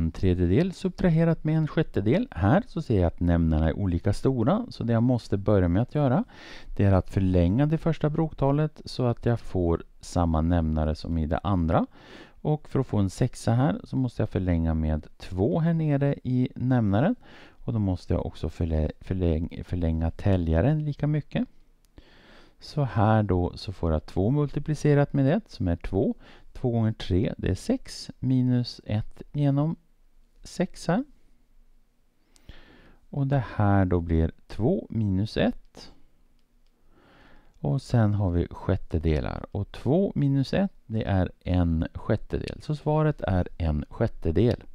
en tredjedel subtraherat med en sjättedel. Här så ser jag att nämnarna är olika stora så det jag måste börja med att göra det är att förlänga det första broktalet så att jag får samma nämnare som i det andra. Och för att få en sexa här så måste jag förlänga med två här nere i nämnaren. Och då måste jag också förläng, förläng, förlänga täljaren lika mycket. Så här då så får jag 2 multiplicerat med 1 som är 2. 2 gånger 3 det är 6 minus 1 genom 6 här. Och det här då blir 2 minus 1. Och sen har vi sjättedelar. Och 2 minus 1 det är en sjättedel. Så svaret är en sjättedel.